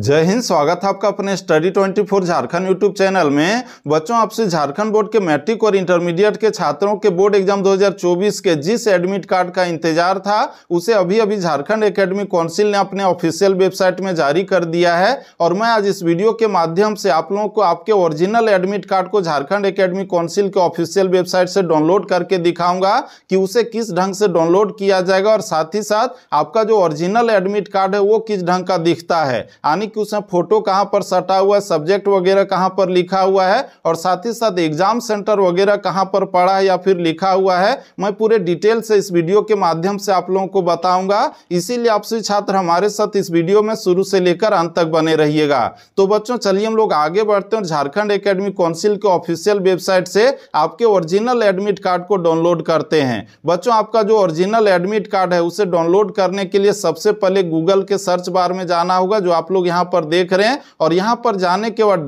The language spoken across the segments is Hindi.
जय हिंद स्वागत है आपका अपने स्टडी 24 झारखंड यूट्यूब चैनल में बच्चों आपसे झारखंड बोर्ड के मैट्रिक और इंटरमीडिएट के छात्रों के बोर्ड एग्जाम 2024 के जिस एडमिट कार्ड का इंतजार था उसे अभी अभी झारखंड एकेडमी काउंसिल ने अपने ऑफिशियल वेबसाइट में जारी कर दिया है और मैं आज इस वीडियो के माध्यम से आप लोगों को आपके ओरिजिनल एडमिट कार्ड को झारखंड अकेडमी काउंसिल के ऑफिशियल वेबसाइट से डाउनलोड करके दिखाऊंगा कि उसे किस ढंग से डाउनलोड किया जाएगा और साथ ही साथ आपका जो ओरिजिनल एडमिट कार्ड है वो किस ढंग का दिखता है आने यानी कि उसमें फोटो कहाँ पर सटा हुआ है सब्जेक्ट वगैरह कहाँ पर लिखा हुआ है और साथ ही साथ एग्जाम सेंटर वगैरह कहाँ पर पड़ा है या फिर लिखा हुआ है मैं पूरे डिटेल से इस वीडियो के माध्यम से आप लोगों को बताऊंगा इसीलिए आप सभी छात्र हमारे साथ इस वीडियो में शुरू से लेकर अंत तक बने रहिएगा तो बच्चों चलिए हम लोग आगे बढ़ते हैं झारखंड अकेडमी काउंसिल के ऑफिशियल वेबसाइट से आपके ओरिजिनल एडमिट कार्ड को डाउनलोड करते हैं बच्चों आपका जो ओरिजिनल एडमिट कार्ड है उसे डाउनलोड करने के लिए सबसे पहले गूगल के सर्च बार में जाना होगा जो आप लोग यहाँ पर देख रहे हैं और यहाँ पर जाने के बाद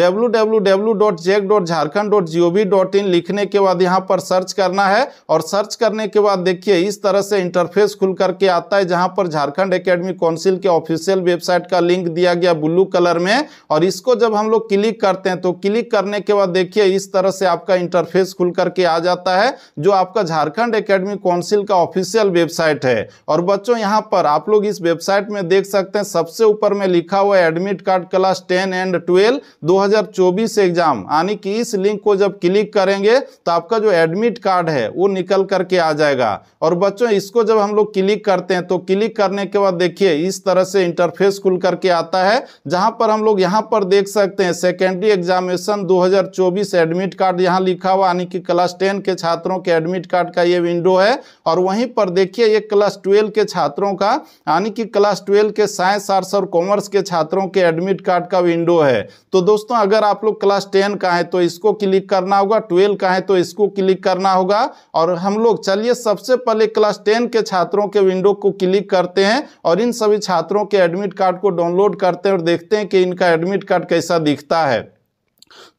W W W dot jac dot Jharkhand dot G O V dot in लिखने के बाद यहाँ पर सर्च करना है और सर्च करने के बाद देखिए इस तरह से इंटरफेस खुल करके आता है जहाँ पर झारखंड एकेडमी काउंसिल के ऑफिशियल वेबसाइट का लिंक दिया गया ब्लू कलर में और इसको जब हम लोग क्लिक करते हैं तो क्लिक करने के बाद देखिए इस तरह से आपका इंटरफेस खुल करके आ जाता है जो आपका झारखंड एकेडमी काउंसिल का ऑफिशियल वेबसाइट है और बच्चों यहाँ पर आप लोग इस वेबसाइट में देख सकते हैं सबसे ऊपर में लिखा हुआ है admit card class ten and twelve 2024 exam यानी कि इस लिंक को जब क्लिक करेंगे तो आपका जो एडमिट कार्ड है वो निकल करके आ जाएगा और बच्चों इसको जब हम लोग क्लिक करते हैं तो क्लिक करने के बाद देखिए इस तरह से इंटरफेस खुल करके आता है जहां पर हम लोग यहाँ पर देख सकते हैं सेकेंडरी एग्जामिनेशन 2024 एडमिट कार्ड यहाँ लिखा हुआ यानी कि क्लास टेन के छात्रों के एडमिट कार्ड का ये विंडो है और वहीं पर देखिए ये क्लास ट्वेल्व के छात्रों का यानी कि क्लास ट्वेल्व के साइंस आर्ट्स और कॉमर्स कॉमर्स के छात्रों के एडमिट कार्ड का विंडो है तो दोस्तों अगर आप लोग क्लास टेन का है तो इसको क्लिक करना होगा ट्वेल्व का है तो इसको क्लिक करना होगा और हम लोग चलिए सबसे पहले क्लास टेन के छात्रों के विंडो को क्लिक करते हैं और इन सभी छात्रों के एडमिट कार्ड को डाउनलोड करते हैं और देखते हैं कि इनका एडमिट कार्ड कैसा दिखता है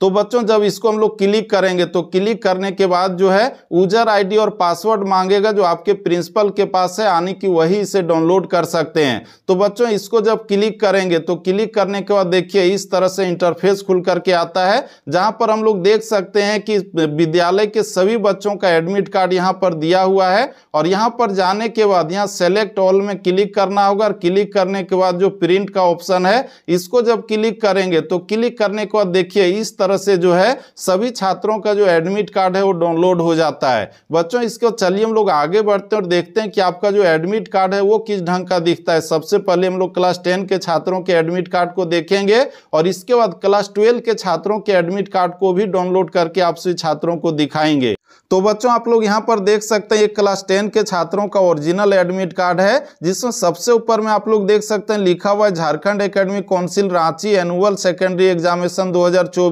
तो बच्चों जब इसको हम लोग क्लिक करेंगे तो क्लिक करने के बाद जो है यूजर आईडी और पासवर्ड मांगेगा जो आपके प्रिंसिपल के पास है यानी कि वही इसे डाउनलोड कर सकते हैं तो बच्चों इसको जब क्लिक करेंगे तो क्लिक करने के बाद देखिए इस तरह से इंटरफेस खुल करके आता है जहां पर हम लोग देख सकते हैं कि विद्यालय के सभी बच्चों का एडमिट कार्ड यहाँ पर दिया हुआ है और यहाँ पर जाने के बाद यहाँ सेलेक्ट ऑल में क्लिक करना होगा और क्लिक करने के बाद जो प्रिंट का ऑप्शन है इसको जब क्लिक करेंगे तो क्लिक करने के बाद देखिए इस तरह से जो है सभी छात्रों का जो एडमिट कार्ड है वो डाउनलोड हो जाता है बच्चों इसको चलिए हम लोग आगे बढ़ते हैं और देखते हैं कि आपका जो एडमिट कार्ड है वो किस ढंग का दिखता है सबसे पहले हम लोग क्लास टेन के छात्रों के एडमिट कार्ड को देखेंगे और इसके बाद क्लास ट्वेल्व के छात्रों के एडमिट कार्ड को भी डाउनलोड करके आप सभी छात्रों को दिखाएंगे तो बच्चों आप लोग यहां पर देख सकते हैं एक क्लास टेन के छात्रों का ओरिजिनल एडमिट कार्ड है जिसमें सबसे ऊपर में आप लोग देख सकते हैं लिखा हुआ है Jharkhand academy council Ranchi annual secondary examination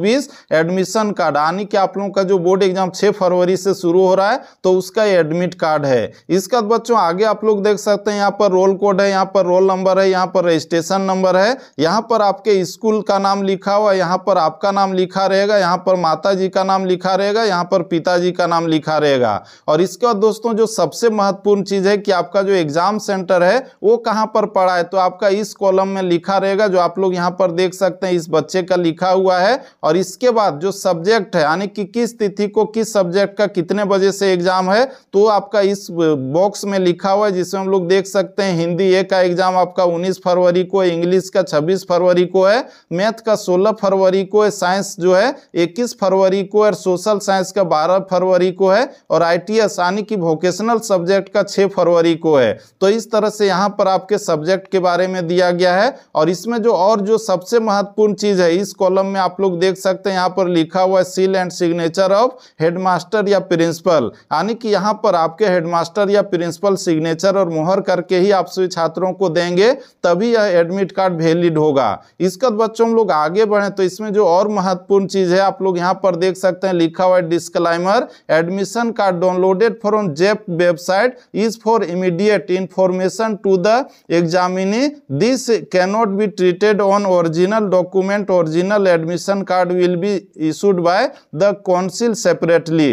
2024 admission card यानी कि आप लोगों का जो बोर्ड एग्जाम 6 फरवरी से शुरू हो रहा है तो उसका एडमिट कार्ड है इसका बच्चों आगे आप लोग देख सकते हैं यहाँ पर रोल कोड है यहाँ पर रोल नंबर है यहाँ पर रजिस्ट्रेशन नंबर है यहाँ पर आपके स्कूल का नाम लिखा हुआ यहाँ पर आपका नाम लिखा रहेगा यहाँ पर माता जी का नाम लिखा रहेगा यहाँ पर पिताजी का नाम लिखा रहेगा और इसके बाद दोस्तों जो सबसे महत्वपूर्ण चीज़ है कि आपका जो एग्जाम सेंटर है वो कहाँ पर पड़ा है तो आपका इस कॉलम में लिखा रहेगा जो आप लोग यहाँ पर देख सकते हैं इस बच्चे का लिखा हुआ है और और इसके बाद जो सब्जेक्ट है यानी कि किस तिथि को किस सब्जेक्ट का कितने बजे से एग्जाम है तो आपका इस बॉक्स में लिखा हुआ है जिसमें हम लोग देख सकते हैं हिंदी ए का एग्जाम आपका 19 फरवरी को है इंग्लिश का 26 फरवरी को है मैथ का 16 फरवरी को है साइंस जो है 21 फरवरी को है और सोशल साइंस का बारह फरवरी को है और आई टी एस यानी कि वोकेशनल सब्जेक्ट का 6 फरवरी को है तो इस तरह से यहाँ पर आपके सब्जेक्ट के बारे में दिया गया है और इसमें जो और जो सबसे महत्वपूर्ण चीज़ है इस कॉलम में आप लोग देख सकते हैं यहाँ पर लिखा हुआ है seal and signature of headmaster या प्रिंसिपल यानी कि यहाँ पर आपके हेडमास्टर या प्रिंसिपल सिग्नेचर और मोहर करके ही आप सभी छात्रों को देंगे तभी यह एडमिट कार्ड वैलिड होगा इसका बच्चों हम लोग आगे बढ़े तो इसमें जो और महत्वपूर्ण चीज़ है आप लोग यहाँ पर देख सकते हैं लिखा हुआ है disclaimer admission card downloaded from jac website is for immediate information to the examinee this cannot be treated on original document original admission card will be issued by the council separately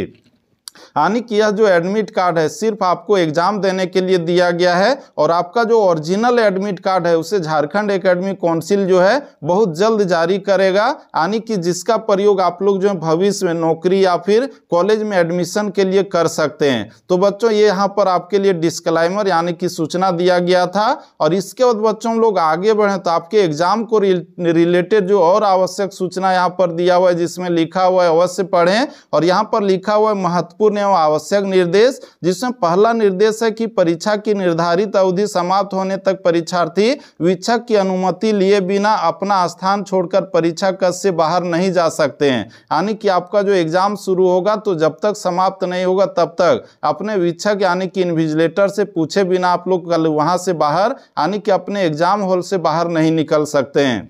यानी कि यह जो एडमिट कार्ड है सिर्फ आपको एग्जाम देने के लिए दिया गया है और आपका जो ओरिजिनल एडमिट कार्ड है उसे झारखंड एकेडमी काउंसिल जो है बहुत जल्द जारी करेगा यानी कि जिसका प्रयोग आप लोग जो है भविष्य में नौकरी या फिर कॉलेज में एडमिशन के लिए कर सकते हैं तो बच्चों ये यहाँ पर आपके लिए डिस्क्लाइमर यानी कि सूचना दिया गया था और इसके बाद बच्चों लोग आगे बढ़ें तो आपके एग्जाम को रिलेटेड जो और आवश्यक सूचना यहाँ पर दिया हुआ है जिसमें लिखा हुआ है अवश्य पढ़ें और यहाँ पर लिखा हुआ है महत्वपूर्ण महत्वपूर्ण एवं आवश्यक निर्देश जिसमें पहला निर्देश है कि परीक्षा की निर्धारित अवधि समाप्त होने तक परीक्षार्थी वीक्षक की अनुमति लिए बिना अपना स्थान छोड़कर परीक्षा कक्ष से बाहर नहीं जा सकते हैं यानी कि आपका जो एग्जाम शुरू होगा तो जब तक समाप्त नहीं होगा तब तक अपने वीक्षक यानी कि इन्विजिलेटर से पूछे बिना आप लोग वहाँ से बाहर यानी कि अपने एग्जाम हॉल से बाहर नहीं निकल सकते हैं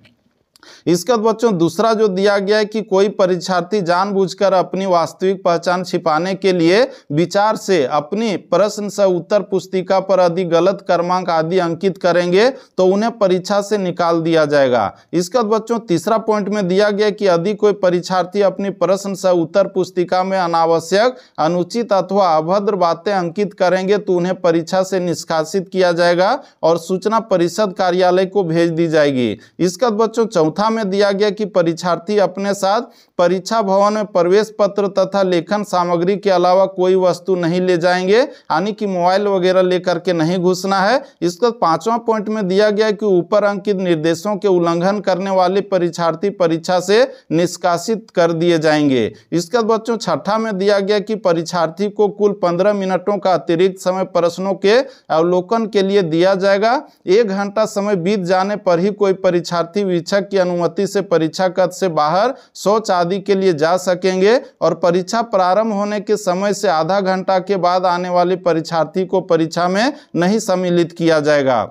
इसके बाद बच्चों दूसरा जो दिया गया है कि कोई परीक्षार्थी जानबूझकर अपनी वास्तविक पहचान छिपाने के लिए विचार से अपनी प्रश्न से उत्तर पुस्तिका पर आदि गलत क्रमांक आदि अंकित करेंगे तो उन्हें परीक्षा से निकाल दिया जाएगा इसके बाद बच्चों तीसरा पॉइंट में दिया गया कि यदि कोई परीक्षार्थी अपनी प्रश्न से उत्तर पुस्तिका में अनावश्यक अनुचित अथवा अभद्र बातें अंकित करेंगे तो उन्हें परीक्षा से निष्कासित किया जाएगा और सूचना परिषद कार्यालय को भेज दी जाएगी इसके बाद बच्चों चौथा चौथा में दिया गया कि परीक्षार्थी अपने साथ परीक्षा भवन में प्रवेश पत्र तथा लेखन सामग्री के अलावा कोई वस्तु नहीं ले जाएंगे यानी कि मोबाइल वगैरह लेकर के नहीं घुसना है इसका पांचवा पॉइंट में दिया गया कि ऊपर अंकित निर्देशों के उल्लंघन करने वाले परीक्षार्थी परीक्षा से निष्कासित कर दिए जाएंगे इसके बच्चों छठा में दिया गया कि परीक्षार्थी को कुल पंद्रह मिनटों का अतिरिक्त समय प्रश्नों के अवलोकन के लिए दिया जाएगा एक घंटा समय बीत जाने पर ही कोई परीक्षार्थी विच्छक की अनुमति से परीक्षा कक्ष से बाहर शौच आदि के लिए जा सकेंगे और परीक्षा प्रारंभ होने के समय से आधा घंटा के बाद आने वाले परीक्षार्थी को परीक्षा में नहीं सम्मिलित किया जाएगा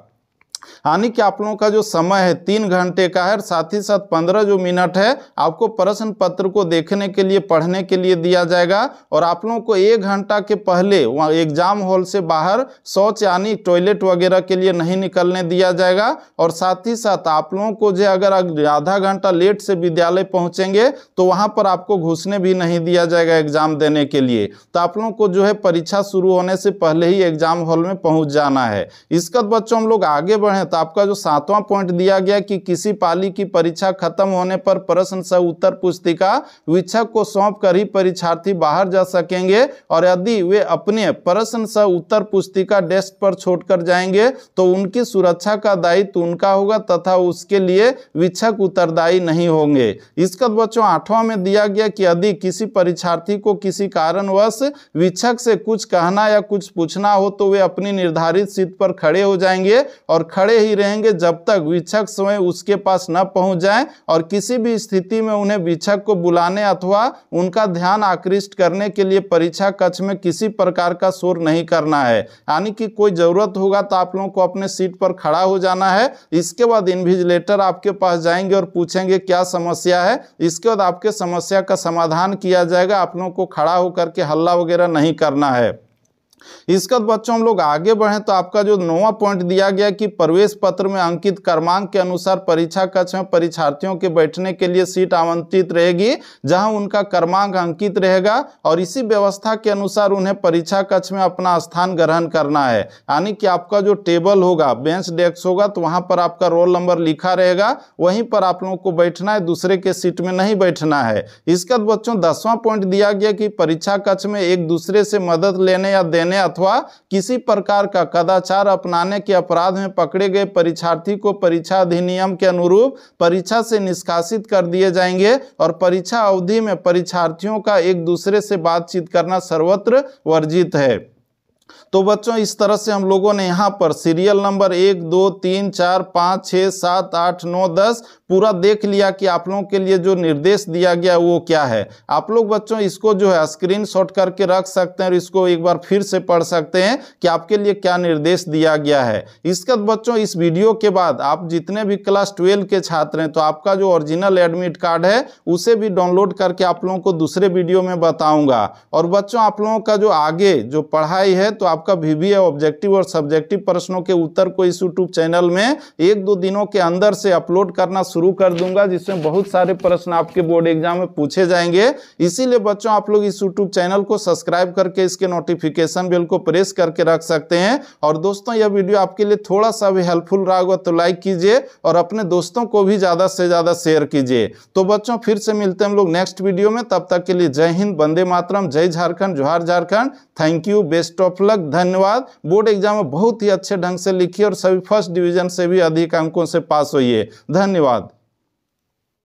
यानी कि आप लोगों का जो समय है तीन घंटे का है और साथ ही साथ पंद्रह जो मिनट है आपको प्रश्न पत्र को देखने के लिए पढ़ने के लिए दिया जाएगा और आप लोगों को एक घंटा के पहले वहाँ एग्जाम हॉल से बाहर शौच यानी टॉयलेट वगैरह के लिए नहीं निकलने दिया जाएगा और साथ ही साथ आप लोगों को जो अगर आधा घंटा लेट से विद्यालय पहुँचेंगे तो वहाँ पर आपको घुसने भी नहीं दिया जाएगा एग्जाम देने के लिए तो आप लोगों को जो है परीक्षा शुरू होने से पहले ही एग्जाम हॉल में पहुँच जाना है इसका बच्चों हम लोग आगे बढ़े है तो आपका जो सातवां पॉइंट दिया गया कि किसी पाली की परीक्षा खत्म होने पर प्रश्न सह उत्तर पुस्तिका विक्षक को सौंप कर ही परीक्षार्थी बाहर जा सकेंगे और यदि वे अपने प्रश्न सह उत्तर पुस्तिका डेस्क पर छोड़कर जाएंगे तो उनकी सुरक्षा का दायित्व उनका होगा तथा उसके लिए विक्षक उत्तरदायी नहीं होंगे इसका बच्चों आठवां में दिया गया कि यदि किसी परीक्षार्थी को किसी कारणवश विक्षक से कुछ कहना या कुछ पूछना हो तो वे अपनी निर्धारित सीट पर खड़े हो जाएंगे और खड़े खड़े ही रहेंगे जब तक वीक्षक स्वयं उसके पास न पहुंच जाए और किसी भी स्थिति में उन्हें वीक्षक को बुलाने अथवा उनका ध्यान आकृष्ट करने के लिए परीक्षा कक्ष में किसी प्रकार का शोर नहीं करना है यानी कि कोई ज़रूरत होगा तो आप लोगों को अपने सीट पर खड़ा हो जाना है इसके बाद इन्विजिलेटर आपके पास जाएंगे और पूछेंगे क्या समस्या है इसके बाद आपके समस्या का समाधान किया जाएगा आप लोगों को खड़ा होकर के हल्ला वगैरह नहीं करना है इसके बच्चों हम लोग आगे बढ़े तो आपका जो नौवा पॉइंट दिया गया कि प्रवेश पत्र में अंकित क्रमांक के अनुसार परीक्षा कक्ष में परीक्षार्थियों के बैठने के लिए सीट आवंटित रहेगी जहां उनका क्रमांक अंकित रहेगा और इसी व्यवस्था के अनुसार उन्हें परीक्षा कक्ष में अपना स्थान ग्रहण करना है यानी कि आपका जो टेबल होगा बेंच डेस्क होगा तो वहां पर आपका रोल नंबर लिखा रहेगा वहीं पर आप लोगों को बैठना है दूसरे के सीट में नहीं बैठना है इसके बच्चों दसवां पॉइंट दिया गया कि परीक्षा कक्ष में एक दूसरे से मदद लेने या देने देने अथवा किसी प्रकार का कदाचार अपनाने के अपराध में पकड़े गए परीक्षार्थी को परीक्षा अधिनियम के अनुरूप परीक्षा से निष्कासित कर दिए जाएंगे और परीक्षा अवधि में परीक्षार्थियों का एक दूसरे से बातचीत करना सर्वत्र वर्जित है तो बच्चों इस तरह से हम लोगों ने यहाँ पर सीरियल नंबर एक दो तीन चार पाँच छः सात आठ नौ दस पूरा देख लिया कि आप लोगों के लिए जो निर्देश दिया गया वो क्या है आप लोग बच्चों इसको जो है स्क्रीन शॉट करके रख सकते हैं और इसको एक बार फिर से पढ़ सकते हैं कि आपके लिए क्या निर्देश दिया गया है इसके बच्चों इस वीडियो के बाद आप जितने भी क्लास ट्वेल्व के छात्र हैं तो आपका जो ओरिजिनल एडमिट कार्ड है उसे भी डाउनलोड करके आप लोगों को दूसरे वीडियो में बताऊंगा और बच्चों आप लोगों का जो आगे जो पढ़ाई है तो आपका वी ऑब्जेक्टिव और सब्जेक्टिव प्रश्नों के उत्तर को इस यूट्यूब चैनल में एक दो दिनों के अंदर से अपलोड करना शुरू कर दूंगा जिसमें बहुत सारे प्रश्न आपके बोर्ड एग्जाम में पूछे जाएंगे इसीलिए बच्चों आप लोग इस यूट्यूब चैनल को सब्सक्राइब करके इसके नोटिफिकेशन बिल को प्रेस करके रख सकते हैं और दोस्तों यह वीडियो आपके लिए थोड़ा सा भी हेल्पफुल रहा होगा तो लाइक कीजिए और अपने दोस्तों को भी ज़्यादा से ज़्यादा शेयर कीजिए तो बच्चों फिर से मिलते हैं हम लोग नेक्स्ट वीडियो में तब तक के लिए जय हिंद वंदे मातरम जय झारखंड जोहार Jharkhand thank you best of luck धन्यवाद बोर्ड एग्जाम में बहुत ही अच्छे ढंग से लिखिए और सभी फर्स्ट डिवीजन से भी अधिक अंकों से पास होइए धन्यवाद